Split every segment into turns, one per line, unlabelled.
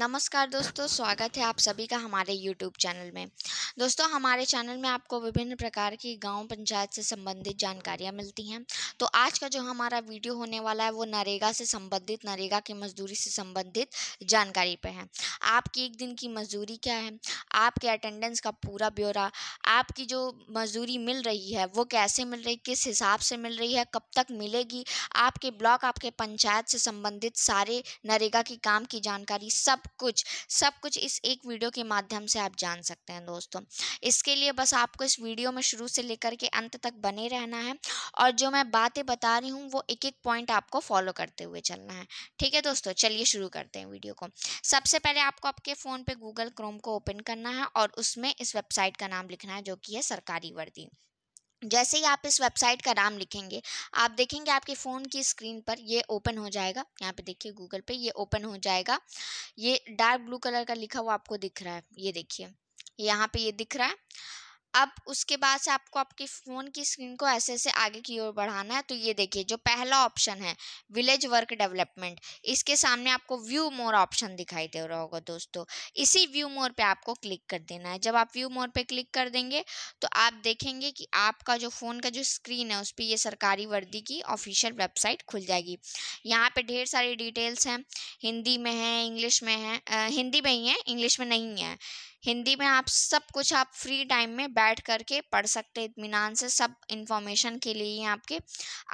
नमस्कार दोस्तों स्वागत है आप सभी का हमारे यूट्यूब चैनल में दोस्तों हमारे चैनल में आपको विभिन्न प्रकार की गांव पंचायत से संबंधित जानकारियां मिलती हैं तो आज का जो हमारा वीडियो होने वाला है वो नरेगा से संबंधित नरेगा की मजदूरी से संबंधित जानकारी पर है आपकी एक दिन की मजदूरी क्या है आपके अटेंडेंस का पूरा ब्यौरा आपकी जो मजदूरी मिल रही है वो कैसे मिल रही किस हिसाब से मिल रही है कब तक मिलेगी आपके ब्लॉक आपके पंचायत से संबंधित सारे नरेगा के काम की जानकारी सब सब कुछ सब कुछ इस एक वीडियो के माध्यम से आप जान सकते हैं दोस्तों इसके लिए बस आपको इस वीडियो में शुरू से लेकर के अंत तक बने रहना है और जो मैं बातें बता रही हूँ वो एक एक पॉइंट आपको फॉलो करते हुए चलना है ठीक है दोस्तों चलिए शुरू करते हैं वीडियो को सबसे पहले आपको आपके फ़ोन पे गूगल क्रोम को ओपन करना है और उसमें इस वेबसाइट का नाम लिखना है जो कि है सरकारी वर्दी जैसे ही आप इस वेबसाइट का नाम लिखेंगे आप देखेंगे आपके फ़ोन की स्क्रीन पर ये ओपन हो जाएगा यहाँ पे देखिए गूगल पे ये ओपन हो जाएगा ये डार्क ब्लू कलर का लिखा हुआ आपको दिख रहा है ये देखिए यहाँ पे ये दिख रहा है अब उसके बाद से आपको आपके फ़ोन की स्क्रीन को ऐसे ऐसे आगे की ओर बढ़ाना है तो ये देखिए जो पहला ऑप्शन है विलेज वर्क डेवलपमेंट इसके सामने आपको व्यू मोर ऑप्शन दिखाई दे रहा होगा दोस्तों इसी व्यू मोर पे आपको क्लिक कर देना है जब आप व्यू मोर पे क्लिक कर देंगे तो आप देखेंगे कि आपका जो फ़ोन का जो स्क्रीन है उस पर ये सरकारी वर्दी की ऑफिशियल वेबसाइट खुल जाएगी यहाँ पर ढेर सारी डिटेल्स हैं हिंदी में है इंग्लिश में है हिंदी में ही है इंग्लिश में नहीं है हिंदी में आप सब कुछ आप फ्री टाइम में बैठ करके पढ़ सकते हैं इतमान से सब इन्फॉर्मेशन के लिए ही आपके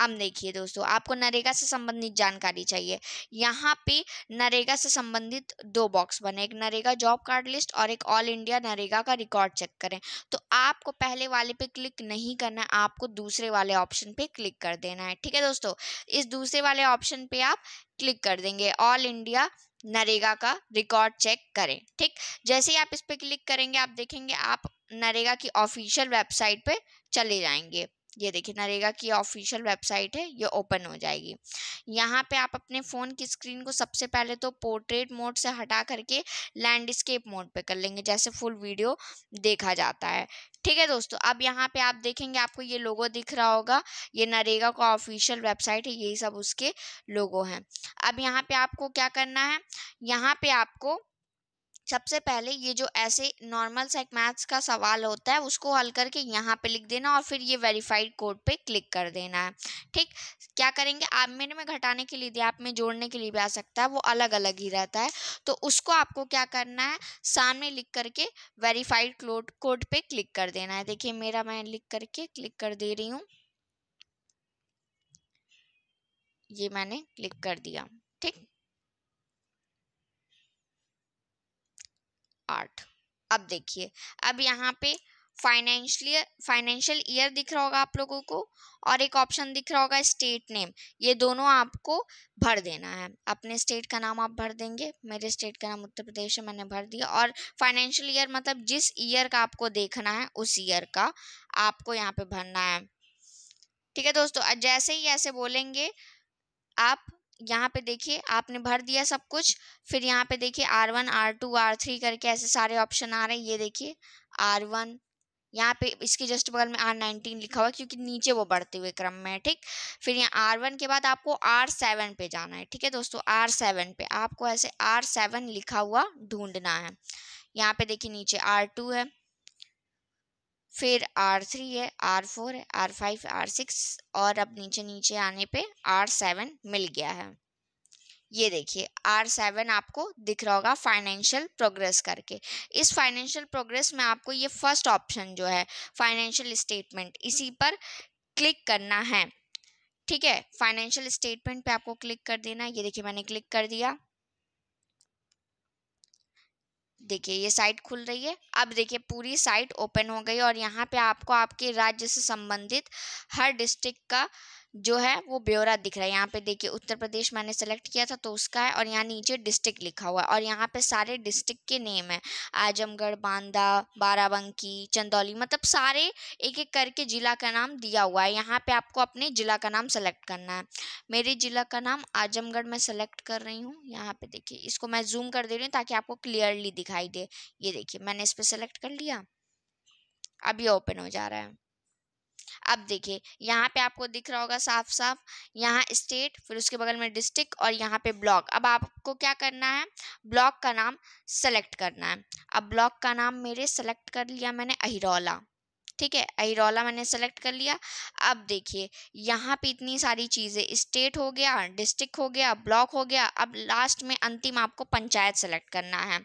अब देखिए दोस्तों आपको नरेगा से संबंधित जानकारी चाहिए यहाँ पे नरेगा से संबंधित दो बॉक्स बने एक नरेगा जॉब कार्ड लिस्ट और एक ऑल इंडिया नरेगा का रिकॉर्ड चेक करें तो आपको पहले वाले पे क्लिक नहीं करना है आपको दूसरे वाले ऑप्शन पे क्लिक कर देना है ठीक है दोस्तों इस दूसरे वाले ऑप्शन पे आप क्लिक कर देंगे ऑल इंडिया नरेगा का रिकॉर्ड चेक करें ठीक जैसे ही आप इस पर क्लिक करेंगे आप देखेंगे आप नरेगा की ऑफिशियल वेबसाइट पे चले जाएंगे ये देखिए नरेगा की ऑफिशियल वेबसाइट है ये ओपन हो जाएगी यहाँ पे आप अपने फ़ोन की स्क्रीन को सबसे पहले तो पोर्ट्रेट मोड से हटा करके लैंडस्केप मोड पे कर लेंगे जैसे फुल वीडियो देखा जाता है ठीक है दोस्तों अब यहाँ पे आप देखेंगे आपको ये लोगो दिख रहा होगा ये नरेगा का ऑफिशियल वेबसाइट है यही सब उसके लोगो हैं अब यहाँ पे आपको क्या करना है यहाँ पे आपको सबसे पहले ये जो ऐसे नॉर्मल साइक मैथ्स का सवाल होता है उसको हल करके यहाँ पे लिख देना और फिर ये वेरीफाइड कोड पे क्लिक कर देना है ठीक क्या करेंगे आप मेरे में घटाने के लिए दिया आप में जोड़ने के लिए भी आ सकता है वो अलग अलग ही रहता है तो उसको आपको क्या करना है सामने लिख करके वेरीफाइड कोड कोड पर क्लिक कर देना है देखिए मेरा मैं लिख करके क्लिक कर दे रही हूँ ये मैंने क्लिक कर दिया ठीक आठ अब देखिए अब यहाँ पे फाइनेंशियल फाइनेंशियल ईयर दिख रहा होगा आप लोगों को और एक ऑप्शन दिख रहा होगा स्टेट नेम ये दोनों आपको भर देना है अपने स्टेट का नाम आप भर देंगे मेरे स्टेट का नाम उत्तर प्रदेश है मैंने भर दिया और फाइनेंशियल ईयर मतलब जिस ईयर का आपको देखना है उस ईयर का आपको यहाँ पे भरना है ठीक है दोस्तों जैसे ही ऐसे बोलेंगे आप यहाँ पे देखिए आपने भर दिया सब कुछ फिर यहाँ पे देखिए R one R two R three करके ऐसे सारे ऑप्शन आ रहे हैं ये देखिए आर वन यहाँ पे इसके जस्ट बगल में आर नाइनटीन लिखा हुआ है क्योंकि नीचे वो बढ़ते हुए क्रम में है ठीक फिर यहाँ आर वन के बाद आपको आर सेवन पे जाना है ठीक है दोस्तों आर सेवन पे आपको ऐसे आर सेवन लिखा हुआ ढूंढना है यहाँ पे देखिए नीचे आर टू है फिर आर थ्री है आर फोर है आर फाइव आर सिक्स और अब नीचे नीचे आने पे आर सेवन मिल गया है ये देखिए आर सेवन आपको दिख रहा होगा फाइनेंशियल प्रोग्रेस करके इस फाइनेंशियल प्रोग्रेस में आपको ये फर्स्ट ऑप्शन जो है फाइनेंशियल स्टेटमेंट इसी पर क्लिक करना है ठीक है फाइनेंशियल स्टेटमेंट पे आपको क्लिक कर देना ये देखिए मैंने क्लिक कर दिया देखिए ये साइट खुल रही है अब देखिए पूरी साइट ओपन हो गई और यहाँ पे आपको आपके राज्य से संबंधित हर डिस्ट्रिक्ट का जो है वो ब्यौरा दिख रहा है यहाँ पे देखिए उत्तर प्रदेश मैंने सेलेक्ट किया था तो उसका है और यहाँ नीचे डिस्ट्रिक्ट लिखा हुआ है और यहाँ पे सारे डिस्ट्रिक्ट के नेम है आजमगढ़ बांदा बाराबंकी चंदौली मतलब सारे एक एक करके ज़िला का नाम दिया हुआ है यहाँ पे आपको अपने ज़िला का नाम सेलेक्ट करना है मेरे ज़िला का नाम आजमगढ़ मैं सेलेक्ट कर रही हूँ यहाँ पे देखिए इसको मैं जूम कर दे रही हूँ ताकि आपको क्लियरली दिखाई दे ये देखिए मैंने इस पर सेलेक्ट कर लिया अब ये ओपन हो जा रहा है अब देखिए यहाँ पे आपको दिख रहा होगा साफ साफ यहाँ स्टेट फिर उसके बगल में डिस्ट्रिक्ट और यहाँ पे ब्लॉक अब आपको क्या करना है ब्लॉक का नाम सेलेक्ट करना है अब ब्लॉक का नाम मेरे सेलेक्ट कर लिया मैंने अहिरौला ठीक है आईरोला मैंने सेलेक्ट कर लिया अब देखिए यहाँ पे इतनी सारी चीज़ें स्टेट हो गया डिस्ट्रिक्ट हो गया ब्लॉक हो गया अब लास्ट में अंतिम आपको पंचायत सेलेक्ट करना है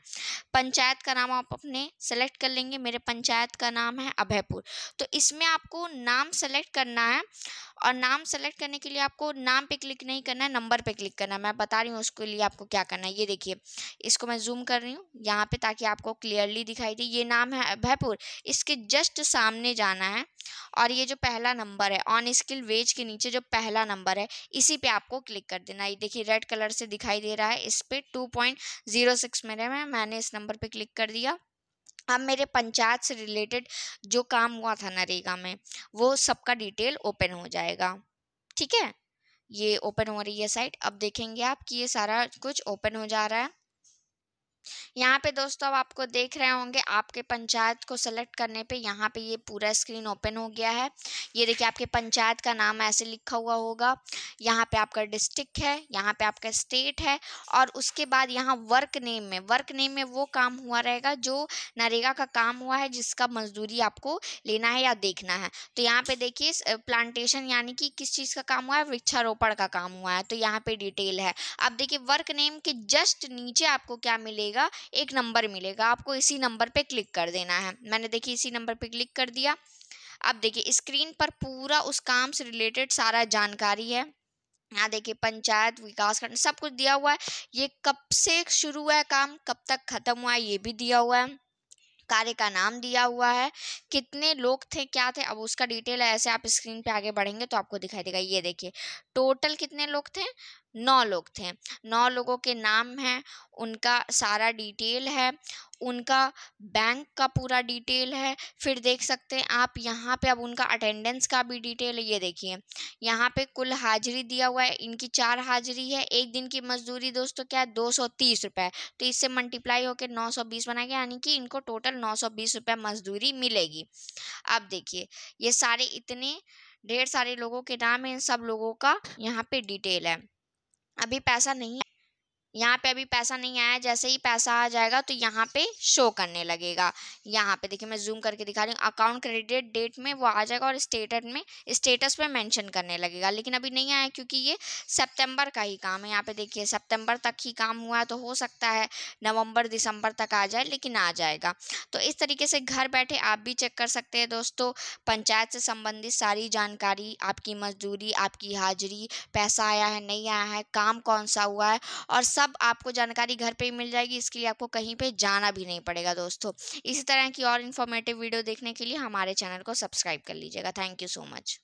पंचायत का नाम आप अपने सेलेक्ट कर लेंगे मेरे पंचायत का नाम है अभयपुर तो इसमें आपको नाम सेलेक्ट करना है और नाम सेलेक्ट करने के लिए आपको नाम पे क्लिक नहीं करना है नंबर पे क्लिक करना है मैं बता रही हूँ उसके लिए आपको क्या करना है ये देखिए इसको मैं जूम कर रही हूँ यहाँ पे ताकि आपको क्लियरली दिखाई दे ये नाम है भयपुर इसके जस्ट सामने जाना है और ये जो पहला नंबर है ऑन स्किल वेज के नीचे जो पहला नंबर है इसी पे आपको क्लिक कर देना ये देखिए रेड कलर से दिखाई दे रहा है इस पर टू पॉइंट जीरो सिक्स मेरे में मैंने इस नंबर पर क्लिक कर दिया अब मेरे पंचायत से रिलेटेड जो काम हुआ था नरेगा में वो सबका डिटेल ओपन हो जाएगा ठीक है ये ओपन हो रही है साइट अब देखेंगे आप कि ये सारा कुछ ओपन हो जा रहा है यहाँ पे दोस्तों अब आपको देख रहे होंगे आपके पंचायत को सेलेक्ट करने पे यहाँ पे ये पूरा स्क्रीन ओपन हो गया है ये देखिए आपके पंचायत का नाम ऐसे लिखा हुआ होगा यहाँ पे आपका डिस्ट्रिक्ट है यहाँ पे आपका स्टेट है और उसके बाद यहाँ वर्क नेम में वर्क नेम में वो काम हुआ रहेगा जो नरेगा का काम हुआ है जिसका मजदूरी आपको लेना है या देखना है तो यहाँ पे देखिए प्लांटेशन यानी कि किस चीज़ का काम हुआ है वृक्षारोपण का काम हुआ है तो यहाँ पे डिटेल है अब देखिए वर्क नेम के जस्ट नीचे आपको क्या मिलेगा मिलेगा एक नंबर मिलेगा आपको इसी नंबर पे क्लिक कर देना है मैंने देखिए इसी नंबर पे क्लिक कर दिया अब देखिए स्क्रीन पर पूरा उस काम से रिलेटेड सारा जानकारी है यहाँ देखिए पंचायत विकास खंड सब कुछ दिया हुआ है ये कब से शुरू हुआ है काम कब तक खत्म हुआ है ये भी दिया हुआ है कार्य का नाम दिया हुआ है कितने लोग थे क्या थे अब उसका डिटेल है ऐसे आप स्क्रीन पे आगे बढ़ेंगे तो आपको दिखाई देगा ये देखिए टोटल कितने लोग थे नौ लोग थे नौ लोगों के नाम हैं उनका सारा डिटेल है उनका बैंक का पूरा डिटेल है फिर देख सकते हैं आप यहाँ पे अब उनका अटेंडेंस का भी डिटेल ये देखिए यहाँ पे कुल हाजिरी दिया हुआ है इनकी चार हाजिरी है एक दिन की मजदूरी दोस्तों क्या है दो सौ तीस रुपये तो इससे मल्टीप्लाई होकर नौ सौ बीस बना गया यानी कि इनको टोटल नौ सौ बीस रुपये मजदूरी मिलेगी अब देखिए ये सारे इतने ढेर सारे लोगों के नाम हैं इन सब लोगों का यहाँ पे डिटेल है अभी पैसा नहीं यहाँ पे अभी पैसा नहीं आया जैसे ही पैसा आ जाएगा तो यहाँ पे शो करने लगेगा यहाँ पे देखिए मैं जूम करके दिखा रही हूँ अकाउंट क्रेडिट डेट में वो आ जाएगा और स्टेटस में स्टेटस पे मेंशन करने लगेगा लेकिन अभी नहीं आया क्योंकि ये सितंबर का ही काम है यहाँ पे देखिए सितंबर तक ही काम हुआ तो हो सकता है नवम्बर दिसंबर तक आ जाए लेकिन आ जाएगा तो इस तरीके से घर बैठे आप भी चेक कर सकते हैं दोस्तों पंचायत से संबंधित सारी जानकारी आपकी मजदूरी आपकी हाजिरी पैसा आया है नहीं आया है काम कौन सा हुआ है और सब सब आपको जानकारी घर पे ही मिल जाएगी इसके लिए आपको कहीं पे जाना भी नहीं पड़ेगा दोस्तों इसी तरह की और इन्फॉर्मेटिव वीडियो देखने के लिए हमारे चैनल को सब्सक्राइब कर लीजिएगा थैंक यू सो मच